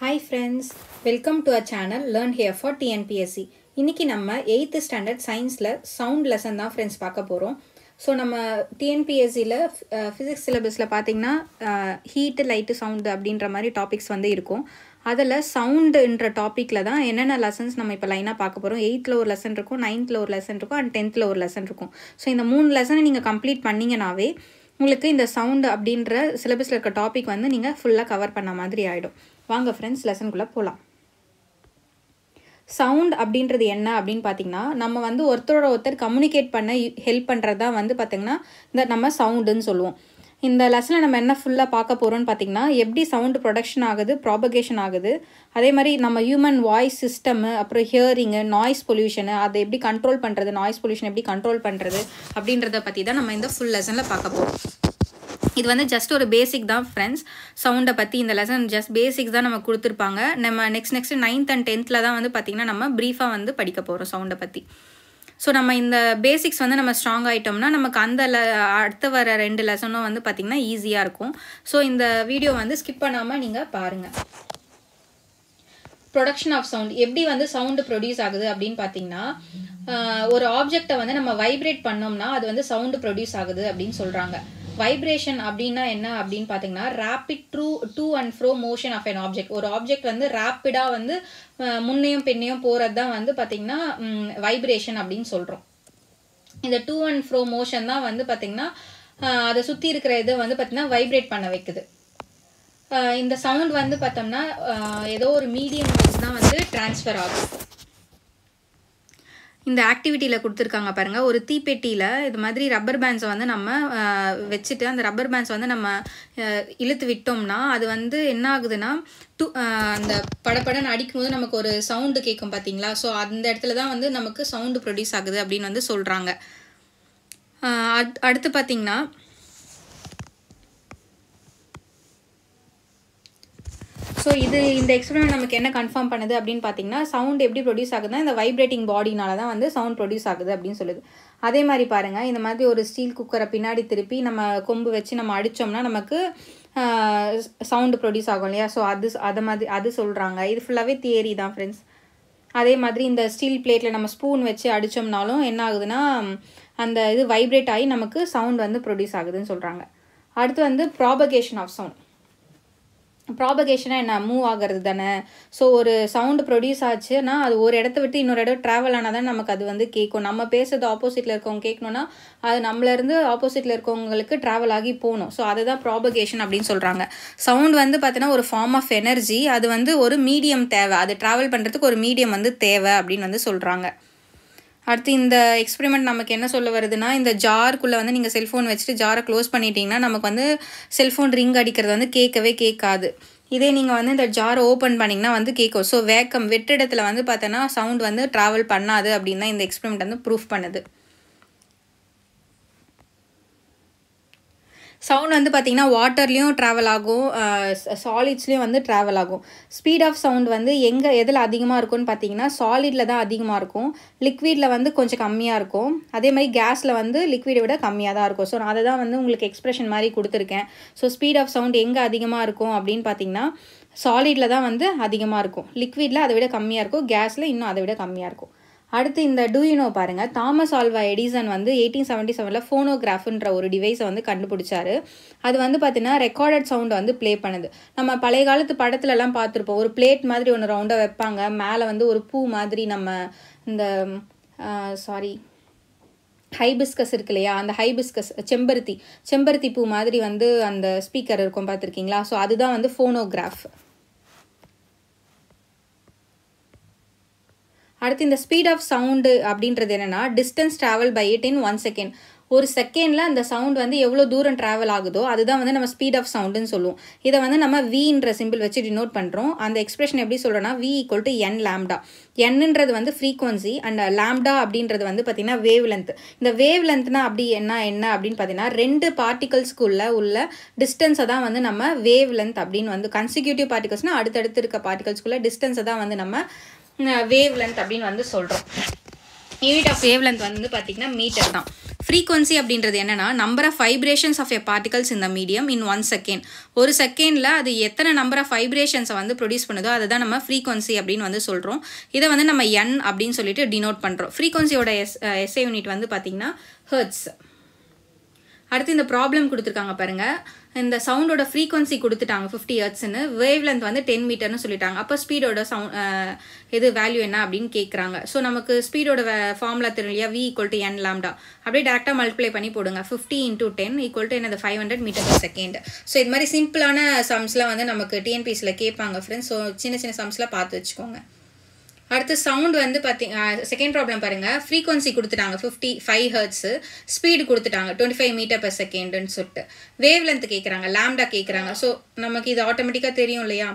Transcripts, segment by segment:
hi friends welcome to a channel learn here for TNPSC இன்றைக்கி நம்ம eighth standard சயின்ஸில் sound lesson தான் friends பார்க்க போகிறோம் ஸோ நம்ம டிஎன்பிஎஸ்சியில் ஃபிசிக்ஸ் சிலபஸில் பார்த்தீங்கன்னா ஹீட்டு லைட்டு சவுண்டு அப்படின்ற மாதிரி டாபிக்ஸ் வந்து இருக்கும் அதில் சவுண்டுன்ற டாப்பிக்கில் தான் என்னென்ன லெசன்ஸ் நம்ம இப்போ லைனாக பார்க்க போகிறோம் எயித்தில் ஒரு லெசன் இருக்கும் நைன்த்தில் ஒரு லெசன் இருக்கும் அண்ட் டென்த்தில் ஒரு லெசன் இருக்கும் ஸோ இந்த மூணு லெசனை நீங்கள் கம்ப்ளீட் பண்ணிங்கனாவே உங்களுக்கு இந்த சவுண்டு அப்படின்ற சிலபஸில் இருக்க டாபிக் வந்து நீங்கள் ஃபுல்லாக கவர் பண்ண மாதிரி ஆகிடும் வாங்க ஃப்ரெண்ட்ஸ் லெசனுக்குள்ளே போகலாம் சவுண்ட் அப்படின்றது என்ன அப்படின்னு பார்த்தீங்கன்னா நம்ம வந்து ஒருத்தரோட ஒருத்தர் கம்யூனிகேட் பண்ண ஹெல்ப் பண்ணுறது தான் வந்து பார்த்திங்கன்னா இந்த நம்ம சவுண்டுன்னு சொல்லுவோம் இந்த லெசனில் நம்ம என்ன ஃபுல்லாக பார்க்க போகிறோம்னு பார்த்திங்கன்னா எப்படி சவுண்டு ப்ரொடக்ஷன் ஆகுது ப்ராபகேஷன் ஆகுது அதே மாதிரி நம்ம ஹியூமன் வாய்ஸ் சிஸ்டமு அப்புறம் ஹியரிங்கு நாய்ஸ் பொல்யூஷனு அதை எப்படி கண்ட்ரோல் பண்ணுறது நாய்ஸ் பொல்யூஷன் எப்படி கண்ட்ரோல் பண்ணுறது அப்படின்றத பற்றி தான் நம்ம இந்த ஃபுல் லெசனில் பார்க்க போகிறோம் இது வந்து ஜஸ்ட் ஒரு பேசிக் தான் ஃப்ரெண்ட்ஸ் சவுண்டை பற்றி இந்த லெசன் ஜஸ்ட் பேசிக்ஸ் தான் நம்ம கொடுத்துருப்பாங்க நம்ம நெக்ஸ்ட் நெக்ஸ்ட் நைன்த் அண்ட் டென்த்தில் தான் வந்து பார்த்திங்கன்னா நம்ம ப்ரீஃபாக வந்து படிக்க போகிறோம் சவுண்டை பற்றி ஸோ நம்ம இந்த பேசிக்ஸ் வந்து நம்ம ஸ்ட்ராங் ஆகிட்டோம்னா நமக்கு அந்த அடுத்து வர ரெண்டு லெசனும் வந்து பார்த்திங்கன்னா ஈஸியாக இருக்கும் ஸோ இந்த வீடியோ வந்து ஸ்கிப் பண்ணாமல் நீங்கள் பாருங்கள் ப்ரொடக்ஷன் ஆஃப் சவுண்ட் எப்படி வந்து சவுண்டு ப்ரொடியூஸ் ஆகுது அப்படின்னு பார்த்தீங்கன்னா ஒரு ஆப்ஜெக்டை வந்து நம்ம வைப்ரேட் பண்ணோம்னா அது வந்து சவுண்டு ப்ரொடியூஸ் ஆகுது அப்படின்னு சொல்கிறாங்க வைப்ரேஷன் அப்படின்னா என்ன அப்படின்னு பார்த்தீங்கன்னா rapid through to and fro motion of an object ஒரு ஆப்ஜெக்ட் வந்து ரேப்பிடாக வந்து முன்னையும் பின்னையும் போகிறது தான் வந்து பார்த்தீங்கன்னா வைப்ரேஷன் அப்படின்னு சொல்கிறோம் இந்த டூ அண்ட் ஃப்ரோ மோஷன் தான் வந்து பார்த்தீங்கன்னா அதை சுற்றி இருக்கிற இதை வந்து பார்த்தீங்கன்னா வைப்ரேட் பண்ண வைக்குது இந்த சவுண்ட் வந்து பார்த்தோம்னா ஏதோ ஒரு மீடியம் தான் வந்து டிரான்ஸ்ஃபர் ஆகும் இந்த ஆக்டிவிட்டியில் கொடுத்துருக்காங்க பாருங்கள் ஒரு தீப்பெட்டியில் இது மாதிரி ரப்பர் பேண்ட்ஸை வந்து நம்ம வச்சுட்டு அந்த ரப்பர் பேண்ட்ஸ் வந்து நம்ம இழுத்து விட்டோம்னா அது வந்து என்ன ஆகுதுன்னா டூ அந்த படப்படன்னு அடிக்கும்போது நமக்கு ஒரு சவுண்டு கேட்கும் பார்த்தீங்களா ஸோ அந்த இடத்துல தான் வந்து நமக்கு சவுண்டு ப்ரொடியூஸ் ஆகுது அப்படின்னு வந்து சொல்கிறாங்க அடுத்து பார்த்தீங்கன்னா ஸோ இது இந்த எக்ஸ்பெரிமெண்ட் நமக்கு என்ன கன்ஃபார்ம் பண்ணுது அப்படின்னு பார்த்தீங்கன்னா சவுண்ட் எப்படி ப்ரொடியூஸ் ஆகுதுன்னா இந்த வைப்ரேட்டிங் பாடினால தான் வந்து சவுண்ட் ப்ரொடியூஸ் ஆகுது அப்படின்னு சொல்லுது அதே மாதிரி பாருங்கள் இந்த மாதிரி ஒரு ஸ்டீல் குக்கரை பின்னாடி திருப்பி நம்ம கொம்பு வச்சு நம்ம அடித்தோம்னா நமக்கு சவுண்டு ப்ரொடியூஸ் ஆகும் இல்லையா ஸோ அது அதை மாதிரி அது சொல்கிறாங்க இது ஃபுல்லாகவே தியரி தான் ஃப்ரெண்ட்ஸ் அதே மாதிரி இந்த ஸ்டீல் பிளேட்டில் நம்ம ஸ்பூன் வச்சு அடித்தோம்னாலும் என்ன ஆகுதுன்னா அந்த இது வைப்ரேட் ஆகி நமக்கு சவுண்ட் வந்து ப்ரொடியூஸ் ஆகுதுன்னு சொல்கிறாங்க அடுத்து வந்து ப்ராபகேஷன் ஆஃப் சவுண்ட் ப்ராபகேஷனாக என்ன மூவ் ஆகிறது தானே ஸோ ஒரு சவுண்டு ப்ரொடியூஸ் ஆச்சுன்னா அது ஒரு இடத்த விட்டு இன்னொரு இடம் ட்ராவல் ஆனால் தான் நமக்கு அது வந்து கேட்கும் நம்ம பேசுறது ஆப்போசிட்டில் இருக்கவங்க கேட்கணுன்னா அது நம்மளேருந்து ஆப்போசிட்டில் இருக்கவங்களுக்கு ட்ராவல் ஆகி போகணும் ஸோ அதுதான் ப்ராபகேஷன் அப்படின்னு சொல்கிறாங்க சவுண்ட் வந்து பார்த்தீங்கன்னா ஒரு ஃபார்ம் ஆஃப் எனர்ஜி அது வந்து ஒரு மீடியம் தேவை அது ட்ராவல் பண்ணுறதுக்கு ஒரு மீடியம் வந்து தேவை அப்படின்னு வந்து சொல்கிறாங்க அடுத்து இந்த எக்ஸ்பெரிமெண்ட் நமக்கு என்ன சொல்ல வருதுன்னா இந்த ஜாருக்குள்ளே வந்து நீங்கள் செல்ஃபோன் வச்சுட்டு ஜாரை க்ளோஸ் பண்ணிட்டீங்கன்னா நமக்கு வந்து செல்ஃபோன் ரிங் அடிக்கிறது வந்து கேட்கவே கேட்காது இதே நீங்கள் வந்து இந்த ஜார் ஓப்பன் பண்ணிங்கன்னா வந்து கேட்கும் ஸோ வேக்கம் வெற்றிடத்தில் வந்து பார்த்தோன்னா சவுண்ட் வந்து ட்ராவல் பண்ணாது அப்படின்னு தான் இந்த எக்ஸ்பெரிமெண்ட் வந்து ப்ரூஃப் பண்ணுது சவுண்ட் வந்து பார்த்திங்கன்னா வாட்டர்லேயும் ட்ராவல் ஆகும் சாலிட்ஸ்லேயும் வந்து ட்ராவல் ஆகும் ஸ்பீட் ஆஃப் சவுண்ட் வந்து எங்கே எதில் அதிகமாக இருக்கும்னு பார்த்தீங்கன்னா சாலிடில் தான் அதிகமாக இருக்கும் லிக்விடில் வந்து கொஞ்சம் கம்மியாக இருக்கும் அதே மாதிரி கேஸில் வந்து லிக்விடை விட கம்மியாக தான் இருக்கும் ஸோ நான் அதை தான் வந்து உங்களுக்கு எக்ஸ்ப்ரெஷன் மாதிரி கொடுத்துருக்கேன் ஸோ ஸ்பீட் ஆஃப் சவுண்ட் எங்கே அதிகமாக இருக்கும் அப்படின்னு பார்த்தீங்கன்னா சாலிடில் தான் வந்து அதிகமாக இருக்கும் லிக்விடில் அதை விட கம்மியாக இருக்கும் கேஸில் இன்னும் அதை விட கம்மியாக இருக்கும் அடுத்து இந்த டூயினோ பாருங்கள் தாமஸ் ஆல்வா எடிசன் வந்து எயிட்டீன் செவன்ட்டி செவனில் ஃபோனோகிராஃப்ன்ற ஒரு டிவைஸை வந்து கண்டுபிடிச்சாரு அது வந்து பார்த்திங்கன்னா ரெக்கார்டட் சவுண்டை வந்து ப்ளே பண்ணுது நம்ம பழைய காலத்து படத்துலலாம் பார்த்துருப்போம் ஒரு பிளேட் மாதிரி ஒன்று ரவுண்டாக வைப்பாங்க மேலே வந்து ஒரு பூ மாதிரி நம்ம இந்த சாரி ஹைபிஸ்கஸ் இருக்கு இல்லையா அந்த ஹைபிஸ்கஸ் செம்பருத்தி செம்பருத்தி பூ மாதிரி வந்து அந்த ஸ்பீக்கர் இருக்கும் பார்த்துருக்கீங்களா ஸோ அதுதான் வந்து ஃபோனோகிராஃப் அடுத்து இந்த ஸ்பீட் ஆஃப் சவுண்டு அப்படின்றது என்னென்னா distance travel by it in one second ஒரு செகண்டில் அந்த சவுண்ட் வந்து எவ்வளோ தூரம் ட்ராவல் ஆகுதோ அதுதான் வந்து நம்ம ஸ்பீட் ஆஃப் சவுண்டுன்னு சொல்லுவோம் இதை வந்து நம்ம வின்ற சிம்பிள் வச்சு டினோட் பண்ணுறோம் அந்த எக்ஸ்பிரஷன் எப்படி சொல்கிறோன்னா V equal to N lambda என்னன்றது வந்து ஃப்ரீக்வன்சி அண்ட் லேம்டா அப்படின்றது வந்து பார்த்திங்கன்னா வேவ் லென்த் இந்த வேவ் லென்த்னா அப்படி என்ன என்ன அப்படின்னு பார்த்தீங்கன்னா ரெண்டு பார்ட்டிகல்ஸ்க்குள்ளே உள்ள டிஸ்டன்ஸை தான் வந்து நம்ம வேவ் லென்த் அப்படின்னு வந்து கன்சிக்யூட்டிவ் பார்ட்டிகல்ஸ்னால் அடுத்தடுத்து இருக்க பார்ட்டிகல்ஸ்க்குள்ளே டிஸ்டன்ஸை தான் வந்து நம்ம வேவ் லென்த் அப்படின்னு வந்து சொல்கிறோம் யூனிட் ஆஃப் வேவ் லென்த் வந்து பார்த்திங்கன்னா மீட்டர் தான் ஃப்ரீக்வன்சி அப்படின்றது என்னென்னா number of vibrations of a particles இந்த மீடியம் இன் ஒன் செகண்ட் ஒரு செகண்டில் அது எத்தனை நம்பர் ஆஃப் ஃபைப்ரேஷன்ஸை வந்து ப்ரொடியூஸ் பண்ணுதோ அதை தான் நம்ம ஃப்ரீக்வன்சி அப்படின்னு வந்து சொல்கிறோம் இதை வந்து நம்ம என் அப்படின்னு சொல்லிட்டு டினோட் பண்ணுறோம் ஃப்ரீக்வன்சியோட எஸ் எஸ்ஏ யூனிட் வந்து பார்த்திங்கன்னா ஹர்ட்ஸ் அடுத்து இந்த ப்ராப்ளம் கொடுத்துருக்காங்க பாருங்கள் இந்த சவுண்டோட ஃப்ரீக்வன்சி கொடுத்துட்டாங்க ஃபிஃப்டி ஹர்ட்ஸ்னு வேவ் லென்த் வந்து டென் மீட்டர்னு சொல்லிட்டாங்க அப்போ ஸ்பீடோட சவுண்ட் இது வேல்யூ என்ன அப்படின்னு கேட்குறாங்க ஸோ நமக்கு ஸ்பீடோட ஃபார்முலா தெரியும் இல்லையா V equal to N lambda அப்படியே டேரெக்டாக மல்டிப்ளை பண்ணி போடுங்க fifty into ten equal to என்னது five hundred metre per second so இது மாதிரி சிம்பிளான சம்ஸ்லாம் வந்து நமக்கு டிஎன்பிசியில் கேட்பாங்க ஃப்ரெண்ட்ஸ் ஸோ சின்ன சின்ன சம்ஸ்லாம் பார்த்து வச்சுக்கோங்க அடுத்து சவுண்ட் வந்து பார்த்தீங்க செகண்ட் ப்ராப்ளம் பாருங்கள் ஃப்ரீக்வன்சி கொடுத்துட்டாங்க ஃபிஃப்டி ஃபைவ் ஹர்ட்ஸு ஸ்பீடு கொடுத்துட்டாங்க டுவெண்ட்டி ஃபைவ் மீட்டர் பர் செகண்டுன்னு சொல்லிட்டு வேவ் லென்த் கேட்குறாங்க லேம்டா கேட்குறாங்க ஸோ நமக்கு இது ஆட்டோமேட்டிக்காக தெரியும் இல்லையா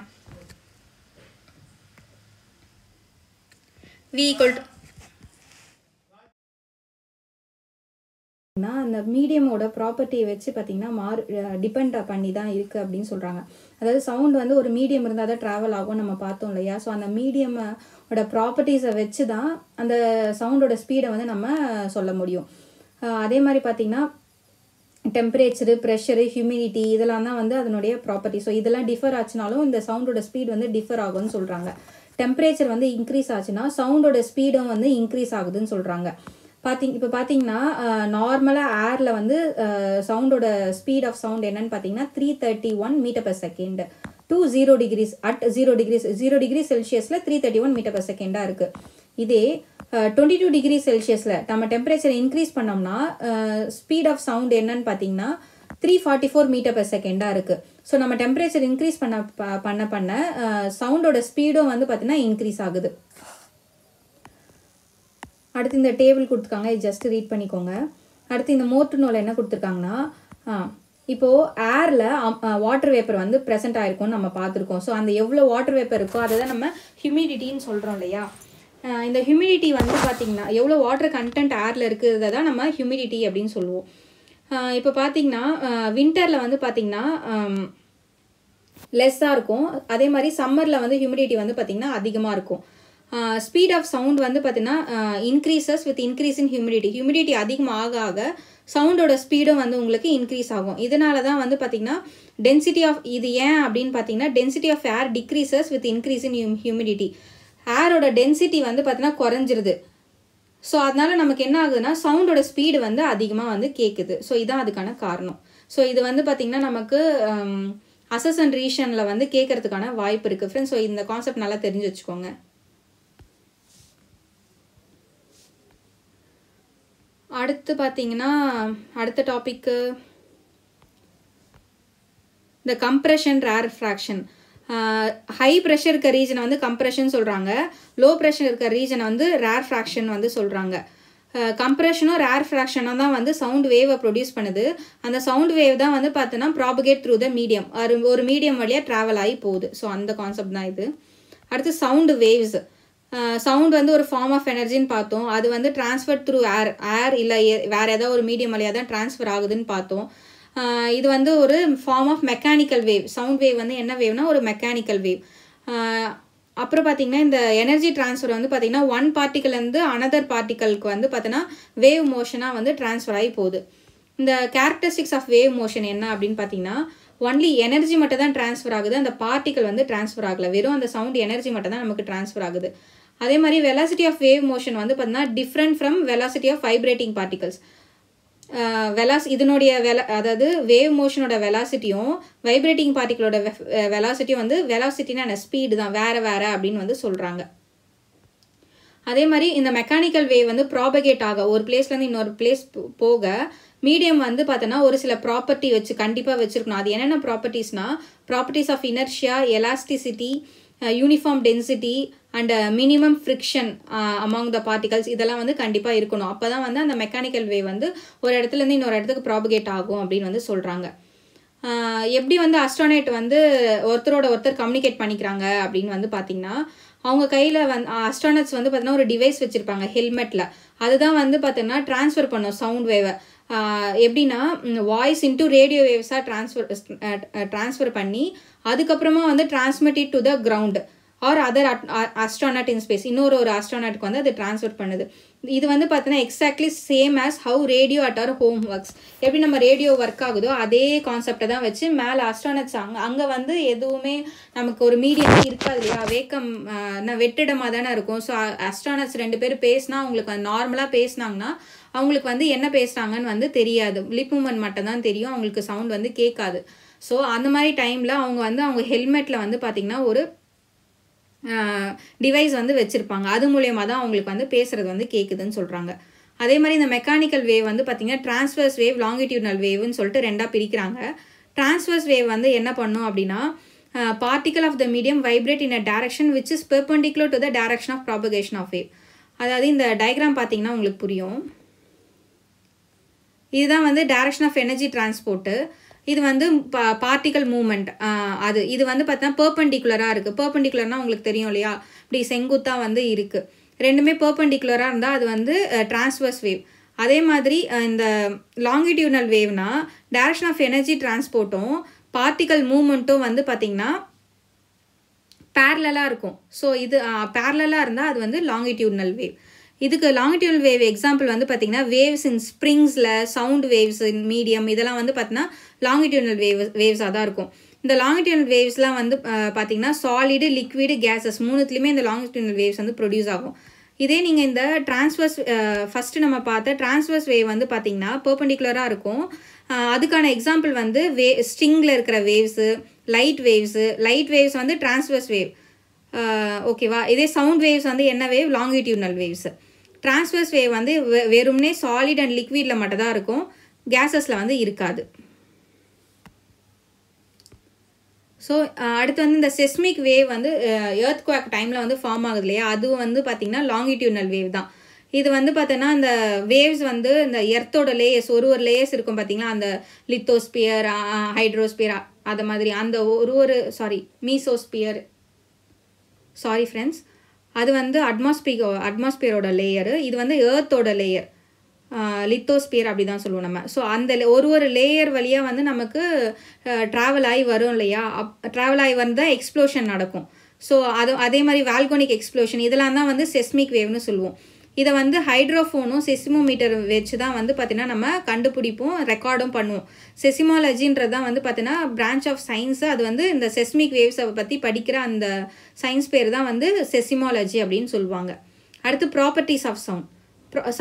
வி அந்த மீடியமோட ப்ராப்பர்ட்டியை வச்சு பார்த்தீங்கன்னா மாறு டிபெண்ட் பண்ணி தான் இருக்குது அப்படின்னு சொல்கிறாங்க அதாவது சவுண்ட் வந்து ஒரு மீடியம் இருந்தால் தான் ட்ராவல் ஆகும் நம்ம பார்த்தோம் இல்லையா ஸோ அந்த மீடியம் ஓட ப்ராப்பர்ட்டிஸை வச்சு தான் அந்த சவுண்டோட ஸ்பீடை வந்து நம்ம சொல்ல முடியும் அதே மாதிரி பார்த்திங்கன்னா டெம்பரேச்சரு ப்ரெஷரு ஹியூமிடிட்டி இதெல்லாம் தான் வந்து அதனுடைய ப்ராப்பர்ட்டி ஸோ இதெல்லாம் டிஃபர் ஆச்சுனாலும் இந்த சவுண்டோட ஸ்பீட் வந்து டிஃபர் ஆகும்னு சொல்கிறாங்க டெம்பரேச்சர் வந்து இன்க்ரீஸ் ஆச்சுன்னா சவுண்டோட ஸ்பீடும் வந்து இன்க்ரீஸ் ஆகுதுன்னு சொல்கிறாங்க பார்த்திங் இப்போ பார்த்தீங்கன்னா நார்மலாக ஏரில் வந்து சவுண்டோட ஸ்பீட் ஆஃப் சவுண்ட் என்னன்னு பார்த்தீங்கன்னா three thirty one metre per second to zero degrees at zero degrees zero degree செல்சியஸில் three thirty one metre per செகண்டாக இருக்குது இதே டுவெண்ட்டி டூ டிகிரி செல்சியஸில் நம்ம டெம்பரேச்சர் இன்க்ரீஸ் பண்ணோம்னா ஸ்பீட் ஆஃப் சவுண்ட் என்னன்னு பார்த்தீங்கன்னா three forty four metre per செகண்டாக இருக்குது ஸோ நம்ம டெம்பரேச்சர் இன்க்ரீஸ் பண்ண பண்ண பண்ண சவுண்டோட ஸ்பீடும் வந்து பார்த்தீங்கன்னா இன்க்ரீஸ் ஆகுது அடுத்து இந்த டேபிள் கொடுத்துருக்காங்க ஜஸ்ட் ரீட் பண்ணிக்கோங்க அடுத்து இந்த மோட்டர் நோல் என்ன கொடுத்துருக்காங்கன்னா இப்போது ஏரில் வாட்டர் வேப்பர் வந்து ப்ரெசென்ட் ஆகிருக்கும்னு நம்ம பார்த்துருக்கோம் ஸோ அந்த எவ்வளோ வாட்டர் வேப்பர் இருக்கோ அதை தான் நம்ம ஹியூமிடிட்டின்னு சொல்கிறோம் இல்லையா இந்த ஹியூமிடிட்டி வந்து பார்த்திங்கன்னா எவ்வளோ வாட்டர் கண்டென்ட் ஏரில் இருக்கிறத தான் நம்ம ஹியூமிடிட்டி அப்படின்னு சொல்லுவோம் இப்போ பார்த்தீங்கன்னா வின்டரில் வந்து பார்த்திங்கன்னா லெஸ்ஸாக um, இருக்கும் அதே மாதிரி சம்மரில் வந்து ஹியூமிடிட்டி வந்து பார்த்திங்கன்னா அதிகமாக இருக்கும் ஸ்பீட் ஆஃப் சவுண்ட் வந்து பார்த்திங்கன்னா increases with increase in humidity humidity அதிகமாக ஆக சவுண்டோட ஸ்பீடும் வந்து உங்களுக்கு இன்க்ரீஸ் ஆகும் இதனால தான் வந்து பார்த்தீங்கன்னா டென்சிட்டி ஆஃப் இது ஏன் அப்படின்னு பார்த்தீங்கன்னா density of air decreases with increase in humidity ஏரோட டென்சிட்டி வந்து பார்த்தீங்கன்னா குறைஞ்சிருது ஸோ அதனால் நமக்கு என்ன ஆகுதுன்னா சவுண்டோட ஸ்பீடு வந்து அதிகமாக வந்து கேட்குது ஸோ இதுதான் அதுக்கான காரணம் ஸோ இது வந்து பார்த்தீங்கன்னா நமக்கு அசஸ் அண்ட் ரீஷனில் வந்து கேட்குறதுக்கான வாய்ப்பு இருக்குது ஃப்ரெண்ட்ஸ் ஸோ இந்த கான்செப்ட் நல்லா தெரிஞ்சு வச்சுக்கோங்க அடுத்து பார்த்தீங்கன்னா அடுத்த டாப்பிக்கு இந்த compression rarefaction high pressure இருக்க ரீஜனை வந்து கம்ப்ரெஷன் சொல்கிறாங்க லோ ப்ரெஷர் இருக்க ரீஜனை வந்து ரேர் ஃப்ராக்ஷன் வந்து சொல்கிறாங்க கம்ப்ரெஷனும் ரேர் ஃப்ராக்ஷனும் தான் வந்து சவுண்ட் வேவை ப்ரொடியூஸ் பண்ணுது அந்த சவுண்ட் வேவ் தான் வந்து பார்த்தோன்னா ப்ராபகேட் த்ரூ த மீடியம் ஒரு மீடியம் வழியாக ட்ராவல் ஆகி போகுது ஸோ அந்த கான்செப்ட் தான் இது அடுத்து சவுண்டு வேவ்ஸ் சவுண்ட் வந்து ஒரு ஃபார்ம் ஆஃப் எனர்ஜின்னு பார்த்தோம் அது வந்து டிரான்ஸ்ஃபர் த்ரூ ஏர் ஏர் இல்லை வேறு ஏதாவது ஒரு மீடியம் வழியாக தான் ட்ரான்ஸ்ஃபர் ஆகுதுன்னு பார்த்தோம் இது வந்து ஒரு form of mechanical wave sound wave வந்து என்ன வேவ்னா ஒரு மெக்கானிக்கல் வேவ் அப்புறம் பார்த்தீங்கன்னா இந்த எனர்ஜி டிரான்ஸ்ஃபர் வந்து பார்த்தீங்கன்னா ஒன் பார்ட்டிக்கல்லேருந்து அனதர் பார்ட்டிக்கலுக்கு வந்து பார்த்தோன்னா வேவ் மோஷனாக வந்து டிரான்ஸ்ஃபர் ஆகி போகுது இந்த கேரக்டரிஸ்டிக்ஸ் ஆஃப் வேவ் மோஷன் என்ன அப்படின்னு பார்த்தீங்கன்னா ஒன்லி எனர்ஜி மட்டும் தான் டிரான்ஸ்ஃபர் ஆகுது அந்த பார்ட்டிக்கல் வந்து டிரான்ஸ்ஃபர் ஆகலை வெறும் அந்த சவுண்ட் எனர்ஜி மட்டும் தான் நமக்கு டிரான்ஸ்ஃபர் ஆகுது அதே மாதிரி வெலாசிட்டி ஆஃப் வேவ் மோஷன் வந்து பார்த்தீங்கன்னா different from velocity of vibrating particles வெலாஸ் இதனுடைய வெல அதாவது வேவ் மோஷனோட வெலாசிட்டியும் வைப்ரேட்டிங் பார்ட்டிகளோட வெலாசிட்டியும் வந்து வெலாசிட்டினா என்ன ஸ்பீடு தான் வேறு வேறு அப்படின்னு வந்து சொல்கிறாங்க அதே மாதிரி இந்த மெக்கானிக்கல் வேவ் வந்து ப்ராபகேட் ஆக ஒரு பிளேஸ்லேருந்து இன்னொரு பிளேஸ் போக மீடியம் வந்து பார்த்தோன்னா ஒரு சில ப்ராப்பர்ட்டி வச்சு கண்டிப்பாக வச்சுருக்கணும் அது என்னென்ன ப்ராப்பர்ட்டிஸ்னால் properties of inertia elasticity uniform density and minimum friction among the particles இதெல்லாம் வந்து கண்டிப்பாக இருக்கணும் அப்போ தான் வந்து அந்த மெக்கானிக்கல் வேவ் வந்து ஒரு இடத்துலேருந்து இன்னொரு இடத்துக்கு ப்ராபகேட் ஆகும் அப்படின்னு வந்து சொல்கிறாங்க uh, எப்படி வந்து அஸ்ட்ரானேட் வந்து ஒருத்தரோட ஒருத்தர் கம்யூனிகேட் பண்ணிக்கிறாங்க அப்படின்னு வந்து பார்த்தீங்கன்னா அவங்க கையில் வந் அஸ்ட்ரானட்ஸ் uh, வந்து பார்த்தீங்கன்னா ஒரு டிவைஸ் வச்சுருப்பாங்க ஹெல்மெட்டில் அதுதான் வந்து பார்த்திங்கன்னா ட்ரான்ஸ்ஃபர் பண்ணும் சவுண்ட் வேவை uh, எப்படின்னா வாய்ஸ் இன்ட்டு ரேடியோ வேவ்ஸாக ட்ரான்ஸ்ஃபர் ட்ரான்ஸ்ஃபர் பண்ணி அதுக்கப்புறமா வந்து transmitted to the ground or other astronaut in space இன்னொரு ஒரு ஆஸ்ட்ரானாட்க்கு வந்து அது டிரான்ஸ்ஃபர் பண்ணுது இது வந்து பார்த்தீங்கன்னா exactly same as how radio at our home works எப்படி நம்ம ரேடியோ ஒர்க் ஆகுதோ அதே கான்செப்டை தான் வச்சு மேலே அஸ்ட்ரானட்ஸ் அங்கே அங்கே வந்து எதுவுமே நமக்கு ஒரு மீடியம் இருக்காது இல்லையா வேக்கம் வெட்டிடமாக தானே இருக்கும் ஸோ அஸ்ட்ரானட்ஸ் ரெண்டு பேர் பேசினா அவங்களுக்கு வந்து நார்மலாக பேசினாங்கன்னா அவங்களுக்கு வந்து என்ன பேசுகிறாங்கன்னு வந்து தெரியாது லிப் மூமெண்ட் மட்டும் தான் தெரியும் அவங்களுக்கு சவுண்ட் வந்து கேட்காது ஸோ அந்த மாதிரி டைமில் அவங்க வந்து அவங்க ஹெல்மெட்டில் வந்து பார்த்திங்கன்னா ஒரு டிவைஸ் வந்து வச்சுருப்பாங்க அது மூலயமா தான் அவங்களுக்கு வந்து பேசுகிறது வந்து கேட்குதுன்னு சொல்கிறாங்க அதே மாதிரி இந்த மெக்கானிக்கல் வேவ் வந்து பார்த்திங்கன்னா டிரான்ஸ்வர்ஸ் வேவ் லாங்கிடியூனல் வேவ்னு சொல்லிட்டு ரெண்டாக பிரிக்கிறாங்க டிரான்ஸ்வர்ஸ் வேவ் வந்து என்ன பண்ணும் அப்படின்னா particle of the medium vibrate in a direction which is perpendicular to the direction of propagation of wave அதாவது இந்த டயக்ராம் பார்த்திங்கன்னா உங்களுக்கு புரியும் இதுதான் வந்து டேரக்ஷன் ஆஃப் எனர்ஜி டிரான்ஸ்போர்ட்டு இது வந்து பா பார்ட்டிகல் மூமெண்ட் அது இது வந்து பார்த்தா பேர்பண்டிகுலராக இருக்குது பேர்பண்டிகுலர்னால் உங்களுக்கு தெரியும் இல்லையா இப்படி செங்குத்தாக வந்து இருக்குது ரெண்டுமே பேர்பண்டிகுலராக இருந்தால் அது வந்து டிரான்ஸ்வர்ஸ் வேவ் அதே மாதிரி இந்த லாங்கிடியூனல் வேவ்னா டேரக்ஷன் ஆஃப் எனர்ஜி டிரான்ஸ்போர்ட்டும் பார்ட்டிகல் மூமெண்ட்டும் வந்து பார்த்திங்கன்னா பேரலாக இருக்கும் ஸோ இது பேரலாக இருந்தால் அது வந்து லாங்கிடியூனல் வேவ் இதுக்கு லாங்கிடியூனல் வேவ் எக்ஸாம்பிள் வந்து பார்த்திங்கன்னா வேவ்ஸ் இன் ஸ்ப்ரிங்ஸில் சவுண்ட் வேவ்ஸ் இன் மீடியம் இதெல்லாம் வந்து பார்த்திங்கன்னா லாங்கிடியூனல் வேவ் வேவ்ஸாக தான் இருக்கும் இந்த லாங்கிடியூனல் வேவ்ஸ்லாம் வந்து பார்த்திங்கன்னா சாலிடு லிக்விடு கேஸஸ் மூணுத்துலேயுமே இந்த லாங்கிடியூனல் வேவ்ஸ் வந்து ப்ரொடியூஸ் ஆகும் இதே நீங்கள் இந்த டிரான்ஸ்வர்ஸ் ஃபஸ்ட்டு நம்ம பார்த்த டிரான்ஸ்வர்ஸ் வேவ் வந்து பார்த்திங்கன்னா பர்பண்டிகுலராக இருக்கும் அதுக்கான எக்ஸாம்பிள் வந்து வே ஸ்ட்ரிங்கில் இருக்கிற waves light waves light waves வந்து டிரான்ஸ்வர்ஸ் வேவ் ஓகேவா இதே சவுண்ட் வேவ்ஸ் வந்து என்ன wave longitudinal waves transverse wave வந்து வெறும்னே சாலிட் அண்ட் லிக்விடில் மட்டும் தான் இருக்கும் கேஸஸில் வந்து இருக்காது ஸோ அடுத்து வந்து இந்த செஸ்மிக் வேவ் வந்து ஏர்த் குவாக் டைமில் வந்து ஃபார்ம் ஆகுது இல்லையா அதுவும் வந்து பார்த்திங்கன்னா லாங்கிடியூனல் வேவ் தான் இது வந்து பார்த்தோன்னா அந்த வேவ்ஸ் வந்து இந்த எர்த்தோட லேயர்ஸ் ஒரு ஒரு லேயர்ஸ் இருக்கும் பார்த்திங்களா அந்த லித்தோஸ்பியர் ஹைட்ரோஸ்பியர் அது மாதிரி அந்த ஒரு ஒரு சாரி மீசோஸ்பியர் சாரி ஃப்ரெண்ட்ஸ் அது வந்து அட்மாஸ்பியோ அட்மாஸ்பியரோட லேயரு இது வந்து ஏர்த்தோட லேயர் லித்தோஸ்பியர் அப்படி தான் சொல்லுவோம் நம்ம ஸோ அந்த ஒரு ஒரு லேயர் வழியாக வந்து நமக்கு ட்ராவல் ஆகி வரும் இல்லையா அப் ட்ராவல் ஆகி வந்தால் எக்ஸ்ப்ளோஷன் நடக்கும் ஸோ அது அதே மாதிரி வால்கோனிக் எக்ஸ்ப்ளோஷன் இதெல்லாம் தான் வந்து செஸ்மிக் வேவ்னு சொல்லுவோம் இதை வந்து ஹைட்ரோஃபோனும் செசிமோமீட்டர் வச்சு தான் வந்து பார்த்தீங்கன்னா நம்ம கண்டுபிடிப்போம் ரெக்கார்டும் பண்ணுவோம் செசிமாலஜின்றது தான் வந்து பார்த்தீங்கன்னா பிரான்ச் ஆஃப் சயின்ஸு அது வந்து இந்த செஸ்மிக் வேவ்ஸை பற்றி படிக்கிற அந்த சயின்ஸ் பேர் தான் வந்து செசிமாலஜி அப்படின்னு சொல்லுவாங்க அடுத்து ப்ராப்பர்ட்டிஸ் ஆஃப் சவுண்ட்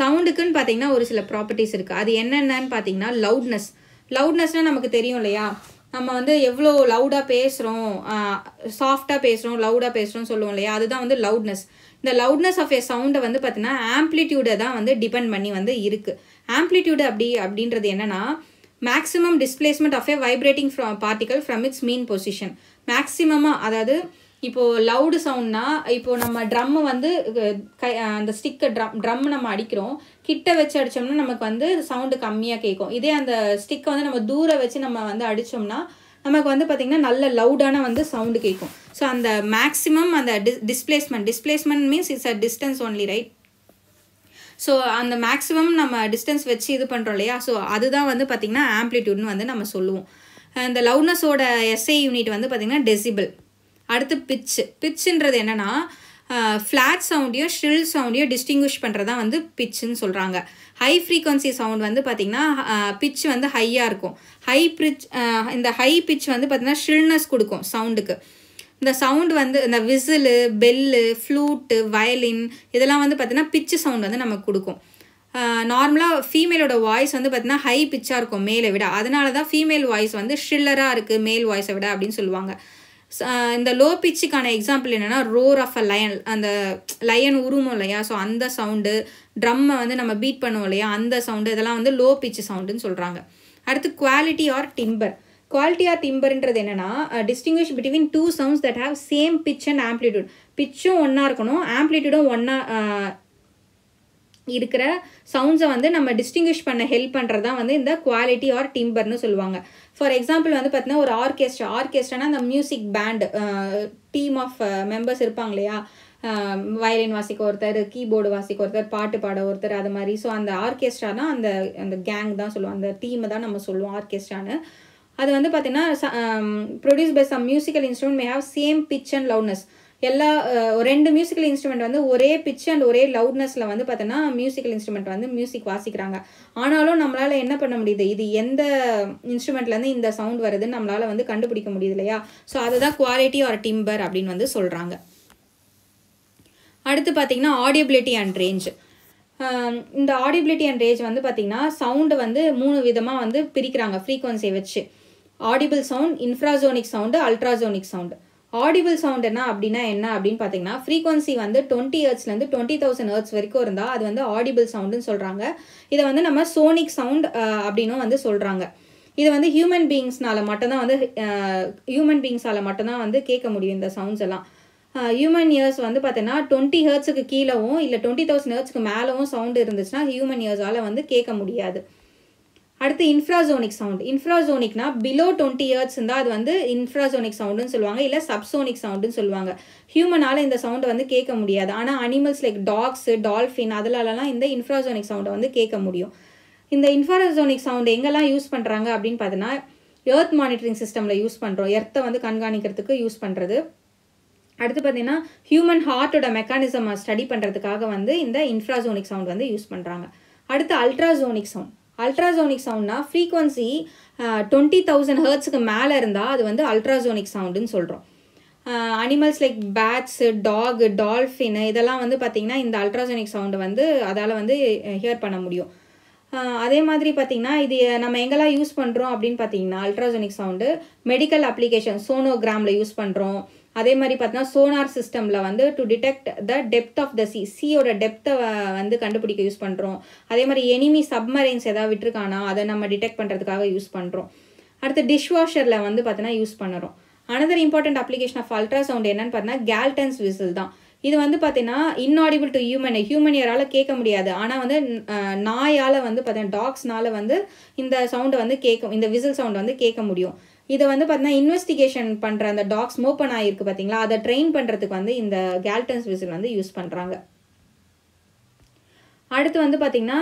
சவுண்டுக்குன்னு பார்த்தீங்கன்னா ஒரு சில ப்ராப்பர்ட்டிஸ் இருக்குது அது என்னென்னு பார்த்தீங்கன்னா லவுட்னஸ் லவுட்னஸ்னால் நமக்கு தெரியும் இல்லையா நம்ம வந்து எவ்வளோ லவுடாக பேசுகிறோம் சாஃப்டாக பேசுகிறோம் லவுடாக பேசுகிறோம் சொல்லுவோம் இல்லையா அதுதான் வந்து லவுட்னஸ் இந்த லவுட்னஸ் ஆஃப் ஏ சவுண்டை வந்து பார்த்தீங்கன்னா ஆம்ப்ளிடியூடை தான் வந்து டிபெண்ட் பண்ணி வந்து இருக்குது ஆம்ப்ளிடியூடு அப்படி அப்படின்றது என்னென்னா maximum displacement of a vibrating from particle from its mean position மேக்ஸிமமாக அதாவது இப்போது லவுடு சவுண்ட்னா இப்போது நம்ம ட்ரம்மை வந்து கை அந்த ஸ்டிக்கை ட்ரம் ட்ரம் நம்ம அடிக்கிறோம் கிட்ட வச்சு அடித்தோம்னா நமக்கு வந்து சவுண்டு கம்மியாக கேட்கும் இதே அந்த ஸ்டிக்கை வந்து நம்ம தூர வச்சு நம்ம வந்து அடித்தோம்னா நமக்கு வந்து பார்த்திங்கன்னா நல்ல லவுடான வந்து சவுண்டு கேட்கும் ஸோ அந்த மேக்ஸிமம் அந்த dis displacement displacement means it's a distance only right so அந்த மேக்ஸிமம் நம்ம டிஸ்டன்ஸ் வச்சு இது பண்ணுறோம் இல்லையா ஸோ அதுதான் வந்து பார்த்திங்கன்னா ஆம்ப்ளிடியூட்னு வந்து நம்ம சொல்லுவோம் இந்த லவ்னஸோட எஸ்ஐ யூனிட் வந்து பார்த்திங்கன்னா டெசிபிள் அடுத்து பிச்சு பிச்சுன்றது என்னென்னா ஃப்ளாட் சவுண்டையும் ஷில் சவுண்டையும் டிஸ்டிங்விஷ் பண்ணுறதா வந்து பிச்சுன்னு சொல்கிறாங்க ஹை ஃப்ரீக்வன்சி சவுண்ட் வந்து பார்த்திங்கன்னா பிச்சு வந்து ஹையாக இருக்கும் ஹை பிச் இந்த ஹை பிச் வந்து பார்த்திங்கன்னா ஷில்னஸ் கொடுக்கும் சவுண்டுக்கு இந்த சவுண்டு வந்து இந்த விசிலு பெல்லு ஃப்ளூட்டு வயலின் இதெல்லாம் வந்து பார்த்திங்கன்னா பிச்சு சவுண்ட் வந்து நமக்கு கொடுக்கும் நார்மலாக ஃபீமேலோட வாய்ஸ் வந்து பார்த்திங்கன்னா ஹை பிச்சாக இருக்கும் மேலே விட அதனால தான் ஃபீமேல் வாய்ஸ் வந்து ஷில்லராக இருக்குது மேல் வாய்ஸை விட அப்படின்னு சொல்லுவாங்க இந்த லோ பிச்சுக்கான எக்ஸாம்பிள் என்னென்னா ரோர் ஆஃப் அ லயன் அந்த லயன் உருமும் இல்லையா ஸோ அந்த சவுண்டு ட்ரம்மை வந்து நம்ம பீட் பண்ணுவோம் இல்லையா அந்த சவுண்டு இதெல்லாம் வந்து லோ பிச்சு சவுண்டுன்னு சொல்கிறாங்க அடுத்து quality or timbre quality or டிம்பர்ன்றது என்னென்னா distinguish between two sounds that have same pitch and amplitude பிச்சும் ஒன்றா இருக்கணும் ஆம்ப்ளிடியூடும் ஒன்றா இருக்கிற சவுண்ட்ஸை வந்து நம்ம டிஸ்டிங்கிஷ் பண்ண ஹெல்ப் பண்ணுறது தான் வந்து இந்த குவாலிட்டி ஆர் டிம்பர்னு சொல்லுவாங்க ஃபார் எக்ஸாம்பிள் வந்து பார்த்தீங்கன்னா ஒரு ஆர்கெஸ்ட்ரா ஆர்கெஸ்ட்ரானா அந்த music band team of members இருப்பாங்க இல்லையா வயலின் வாசிக்க ஒருத்தர் கீபோர்டு வாசிக்க ஒருத்தர் பாட்டு பாட ஒருத்தர் அது மாதிரி ஸோ அந்த ஆர்கெஸ்ட்ரா தான் அந்த அந்த கேங் தான் சொல்லுவோம் அந்த டீமை தான் நம்ம சொல்லுவோம் ஆர்கெஸ்ட்ரான்னு அது வந்து பார்த்தீங்கன்னா produce by some musical instrument may have same pitch and loudness எல்லா ரெண்டு மியூசிக்கல் இன்ஸ்ட்ருமெண்ட் வந்து ஒரே பிச்சு அண்ட் ஒரே லவுட்னஸில் வந்து பார்த்தோன்னா மியூசிக்கல் இன்ஸ்ட்ருமெண்ட் வந்து மியூசிக் வாசிக்கிறாங்க ஆனாலும் நம்மளால் என்ன பண்ண முடியுது இது எந்த இன்ஸ்ட்ருமெண்ட்லேருந்து இந்த சவுண்ட் வருதுன்னு நம்மளால் வந்து கண்டுபிடிக்க முடியுது இல்லையா ஸோ அதுதான் குவாலிட்டி ஆர் டிம்பர் அப்படின்னு வந்து சொல்கிறாங்க அடுத்து பார்த்தீங்கன்னா ஆடியபிலிட்டி அண்ட் ரேஞ்ச் இந்த ஆடியபிலிட்டி அண்ட் ரேஞ்ச் வந்து பார்த்திங்கன்னா சவுண்டு வந்து மூணு விதமாக வந்து பிரிக்கிறாங்க ஃப்ரீக்குவன்சியை வச்சு audible sound infrasonic sound ultrasonic sound audible சவுண்டுனா அப்படின்னா என்ன அப்படின்னு பார்த்தீங்கன்னா ஃப்ரீக்வன்சி வந்து டுவெண்ட்டி ஹர்ட்ஸ்லேருந்து டுவெண்ட்டி தௌசண்ட் ஹர்ட்ஸ் வரைக்கும் இருந்தால் அது வந்து ஆடிபிள் சவுண்டுன்னு சொல்கிறாங்க இதை வந்து நம்ம சோனிக் சவுண்ட் அப்படின்னும் வந்து சொல்கிறாங்க இது வந்து ஹியூமன் பீயிங்ஸ்னால் மட்டும்தான் வந்து ஹியூமன் பீயிங்ஸால் மட்டும்தான் வந்து கேட்க முடியும் இந்த சவுண்ட்ஸ் எல்லாம் ஹியூமன் இயர்ஸ் வந்து பார்த்தீங்கன்னா டுவெண்ட்டி ஹர்ட்ஸுக்கு கீழவும் இல்லை டுவெண்ட்டி தௌசண்ட் ஹர்ட்ஸ்க்கு மேலவும் சவுண்டு இருந்துச்சுன்னா ஹியூமன் இயர்ஸால் வந்து கேட்க முடியாது அடுத்து இன்ஃப்ராசோனிக் சவுண்ட் இன்ஃப்ராசோனிக்னா பிலோ டுவெண்ட்டி இயர்ஸ் இருந்தால் அது வந்து இன்ஃப்ராசோனிக் சவுண்டுன்னு சொல்லுவாங்க இல்லை சப்சோனிக் சவுண்டுன்னு சொல்லுவாங்க ஹியூமனால் இந்த சவுண்டை வந்து கேட்க முடியாது ஆனால் அனிமல்ஸ் லைக் டாக்ஸு டால்ஃபின் அதிலலாம் இந்த இன்ஃப்ராசோனிக் சவுண்டை வந்து கேட்க முடியும் இந்த இன்ஃப்ராசோனிக் சவுண்டு எங்கெல்லாம் யூஸ் பண்ணுறாங்க அப்படின்னு பார்த்தோன்னா எர்த் மானிட்டரிங் சிஸ்டமில் யூஸ் பண்ணுறோம் எர்த்தை வந்து கண்காணிக்கிறதுக்கு யூஸ் பண்ணுறது அடுத்து பார்த்தீங்கன்னா ஹியூமன் ஹார்ட்டோட மெக்கானிசம் ஸ்டடி பண்ணுறதுக்காக வந்து இந்த இன்ஃப்ராசோனிக் சவுண்ட் வந்து யூஸ் பண்ணுறாங்க அடுத்து அல்ட்ராசோனிக் சவுண்ட் அல்ட்ராசோனிக் சவுண்ட்னா ஃப்ரீக்வன்சி டுவெண்ட்டி தௌசண்ட் ஹர்ட்ஸுக்கு மேலே இருந்தால் அது வந்து அல்ட்ராசோனிக் சவுண்டுன்னு சொல்கிறோம் animals like bats dog dolphin இதெல்லாம் வந்து பார்த்திங்கன்னா இந்த அல்ட்ராசோனிக் சவுண்டு வந்து அதால் வந்து ஹியர் பண்ண முடியும் அதே மாதிரி பார்த்திங்கன்னா இது நம்ம எங்கெல்லாம் யூஸ் பண்ணுறோம் அப்படின்னு பார்த்திங்கன்னா அல்ட்ராசோனிக் சவுண்டு மெடிக்கல் அப்ளிகேஷன் சோனோகிராமில் யூஸ் பண்ணுறோம் அதே மாதிரி பார்த்தீங்கன்னா சோனார் சிஸ்டமில் வந்து to detect the depth of the sea சீயோட டெப்த்தை வந்து கண்டுபிடிக்க யூஸ் பண்ணுறோம் அதே மாதிரி எனிமி சப்மரைன்ஸ் எதாவது விட்டுருக்கானா அதை நம்ம டிடெக்ட் பண்ணுறதுக்காக யூஸ் பண்ணுறோம் அடுத்து டிஷ்வாஷரில் வந்து பார்த்தீங்கன்னா யூஸ் பண்ணுறோம் another important application of ultra sound என்னன்னு பார்த்தீங்கன்னா கேல்டன்ஸ் விசில் தான் இது வந்து பார்த்தீங்கன்னா இன்னாடிபிள் டு ஹியூமன் ஹியூமன் இயரால் கேட்க முடியாது ஆனால் வந்து நாயால் வந்து பார்த்தீங்கன்னா டாக்ஸ்னால் வந்து இந்த சவுண்டை வந்து கேட்க இந்த விசில் சவுண்ட் வந்து கேட்க முடியும் இதை வந்து பார்த்தீங்கன்னா இன்வெஸ்டிகேஷன் பண்ணுற அந்த டாக்ஸ் மோப்பன் ஆகிருக்கு பார்த்தீங்களா அதை ட்ரெயின் பண்ணுறதுக்கு வந்து இந்த கேல்டன்ஸ் விசில் வந்து யூஸ் பண்ணுறாங்க அடுத்து வந்து பார்த்திங்கன்னா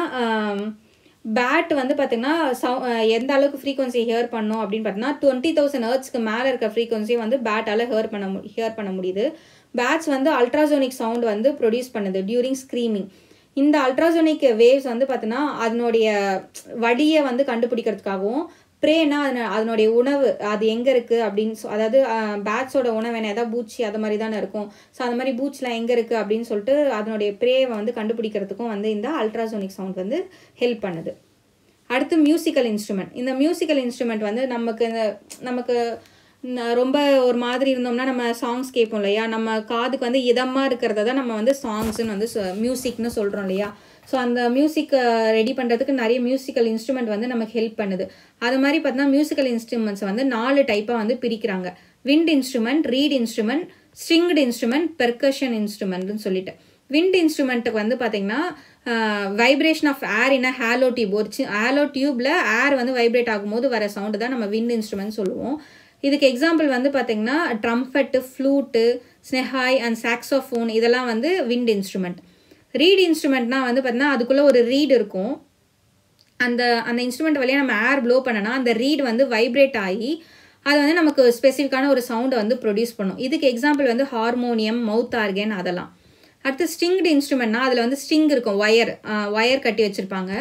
பேட் வந்து பார்த்திங்கன்னா சவு எந்த அளவுக்கு ஃப்ரீக்வன்சி ஹேர் பண்ணும் அப்படின்னு பார்த்தீங்கன்னா டுவெண்ட்டி தௌசண்ட் ஹர்ட்ஸ்க்கு மேலே இருக்க ஃப்ரீக்வன்சி வந்து பேட்டால் ஹேர் பண்ண ஹேர் பண்ண முடியுது பேட்ஸ் வந்து அல்ட்ராசோனிக் சவுண்ட் வந்து ப்ரொடியூஸ் பண்ணுது டியூரிங் ஸ்க்ரீமிங் இந்த அல்ட்ராசோனிக் வேவ்ஸ் வந்து பார்த்தீங்கன்னா அதனுடைய வடியை வந்து கண்டுபிடிக்கிறதுக்காகவும் ப்ரேனா அது அதனுடைய உணவு அது எங்கே இருக்குது அப்படின்னு சொ அதாவது பேட்ஸோட உணவு என்ன ஏதாவது பூச்சி அது மாதிரி தானே இருக்கும் ஸோ அது மாதிரி பூச்சிலாம் எங்கே இருக்குது அப்படின்னு சொல்லிட்டு அதனுடைய ப்ரேவை வந்து கண்டுபிடிக்கிறதுக்கும் வந்து இந்த அல்ட்ராசோனிக் சவுண்ட் வந்து ஹெல்ப் பண்ணுது அடுத்து மியூசிக்கல் இன்ஸ்ட்ருமெண்ட் இந்த மியூசிக்கல் இன்ஸ்ட்ருமெண்ட் வந்து நமக்கு இந்த நமக்கு ரொம்ப ஒரு மாதிரி இருந்தோம்னா நம்ம சாங்ஸ் கேட்போம் இல்லையா நம்ம காதுக்கு வந்து இதமாக இருக்கிறத தான் நம்ம வந்து சாங்ஸ்னு வந்து மியூசிக்னு சொல்கிறோம் இல்லையா ஸோ அந்த மியூசிக்கை ரெடி பண்ணுறதுக்கு நிறைய மியூசிக்கல் இன்ஸ்ட்ருமெண்ட் வந்து நமக்கு ஹெல்ப் பண்ணுது அது மாதிரி பார்த்தீங்கன்னா மியூசிக்கல் இன்ஸ்ட்ருமெண்ட்ஸ் வந்து நாலு டைப்பாக வந்து பிரிக்கிறாங்க wind instrument reed instrument stringed instrument percussion இன்ஸ்ட்ருமெண்ட்னு சொல்லிட்டு விண்ட் இன்ஸ்ட்ருமெண்ட்டுக்கு வந்து பார்த்திங்கன்னா vibration of air in hollow tube ஒரு சி ஹேலோ டியூப்பில் ஏர் வந்து வைப்ரேட் ஆகும்போது வர சவுண்டு தான் நம்ம விண்ட் இன்ஸ்ட்ருமெண்ட் சொல்லுவோம் இதுக்கு எக்ஸாம்பிள் வந்து பார்த்திங்கன்னா trumpet flute shehnai and saxophone இதெல்லாம் வந்து விண்ட் இன்ஸ்ட்ருமெண்ட் ரீட் இன்ஸ்ட்ருமெண்ட்னா வந்து பார்த்தீங்கன்னா அதுக்குள்ளே ஒரு ரீட் இருக்கும் அந்த அந்த இன்ஸ்ட்ருமெண்ட் வழியாக நம்ம ஏர் ப்ளோ பண்ணனா அந்த ரீட் வந்து வைப்ரேட் ஆகி அது வந்து நமக்கு ஸ்பெசிஃபிக்கான ஒரு சவுண்டை வந்து ப்ரொடியூஸ் பண்ணும் இதுக்கு எக்ஸாம்பிள் வந்து ஹார்மோனியம் மவுத் ஆர்கேன் அதெல்லாம் அடுத்து ஸ்டிங்டு இன்ஸ்ட்ருமெண்ட்னா அதில் வந்து ஸ்டிங் இருக்கும் ஒயர் ஒயர் கட்டி வச்சுருப்பாங்க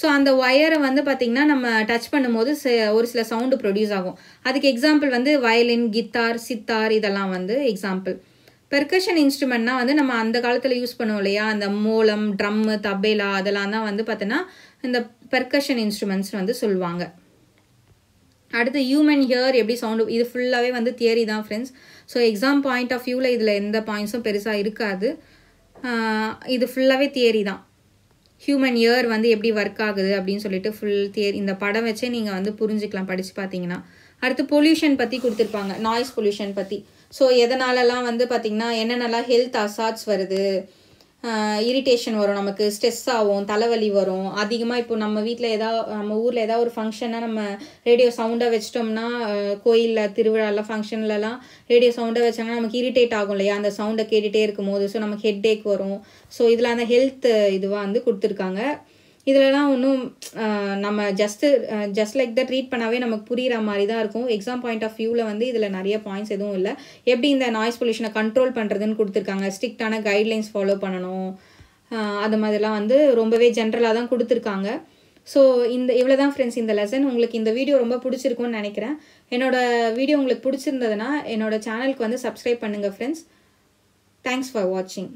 ஸோ அந்த ஒயரை வந்து பார்த்திங்கன்னா நம்ம டச் பண்ணும்போது ஒரு சில சவுண்டு ப்ரொடியூஸ் ஆகும் அதுக்கு எக்ஸாம்பிள் வந்து வயலின் கித்தார் சித்தார் இதெல்லாம் வந்து எக்ஸாம்பிள் பெர்கஷன் இன்ஸ்ட்ருமெண்ட்னா வந்து நம்ம அந்த காலத்தில் யூஸ் பண்ணுவோம் இல்லையா அந்த மோளம் ட்ரம்மு தபேலா அதெல்லாம் தான் வந்து பார்த்தோன்னா இந்த பெர்கஷன் இன்ஸ்ட்ருமெண்ட்ஸ் வந்து சொல்லுவாங்க அடுத்து ஹியூமன் ஹியர் எப்படி சவுண்டு இது ஃபுல்லாகவே வந்து தியரி தான் friends so exam point of வியூவில் இதில் எந்த பாயிண்ட்ஸும் பெருசாக இருக்காது இது ஃபுல்லாகவே தியரி தான் ஹியூமன் இயர் வந்து எப்படி ஒர்க் ஆகுது அப்படின்னு சொல்லிட்டு ஃபுல் தியரி இந்த படம் வச்சே நீங்கள் வந்து புரிஞ்சுக்கலாம் படித்து பார்த்தீங்கன்னா அடுத்து பொல்யூஷன் பற்றி கொடுத்துருப்பாங்க நாய்ஸ் பொல்யூஷன் பற்றி ஸோ எதனாலலாம் வந்து பார்த்திங்கன்னா என்னென்னலாம் ஹெல்த் அசாட்ஸ் வருது இரிட்டேஷன் வரும் நமக்கு ஸ்ட்ரெஸ் ஆகும் தலைவலி வரும் அதிகமாக இப்போ நம்ம வீட்டில் ஏதாவது நம்ம ஊரில் ஏதாவது ஒரு ஃபங்க்ஷனாக நம்ம ரேடியோ சவுண்டாக வச்சிட்டோம்னா கோயிலில் திருவிழாவில் ஃபங்க்ஷன்லலாம் ரேடியோ சவுண்டாக வச்சாங்கன்னா நமக்கு இரிட்டேட் ஆகும் இல்லையா அந்த சவுண்டை கேட்டுகிட்டே இருக்கும் போது ஸோ நமக்கு ஹெட் ஏக் வரும் ஸோ இதில் அந்த ஹெல்த் இதுவாக வந்து கொடுத்துருக்காங்க இதுலலாம் ஒன்றும் நம்ம just just like that read பண்ணாவே நமக்கு புரிகிற மாதிரி தான் இருக்கும் எக்ஸாம் பாயிண்ட் ஆஃப் வியூவில் வந்து இதில் நிறைய பாயிண்ட்ஸ் எதுவும் இல்லை எப்படி இந்த நாய்ஸ் பொல்யூஷனை கண்ட்ரோல் பண்ணுறதுன்னு கொடுத்துருக்காங்க ஸ்ட்ரிக்டான கைட்லைன்ஸ் ஃபாலோ பண்ணணும் அது மாதிரிலாம் வந்து ரொம்பவே ஜென்ரலாக தான் கொடுத்துருக்காங்க ஸோ இந்த இவ்வளோ தான் ஃப்ரெண்ட்ஸ் இந்த லெசன் உங்களுக்கு இந்த வீடியோ ரொம்ப பிடிச்சிருக்கும்னு நினைக்கிறேன் என்னோடய வீடியோ உங்களுக்கு பிடிச்சிருந்ததுன்னா என்னோடய சேனலுக்கு வந்து சப்ஸ்கிரைப் பண்ணுங்கள் ஃப்ரெண்ட்ஸ் தேங்க்ஸ் ஃபார் வாட்சிங்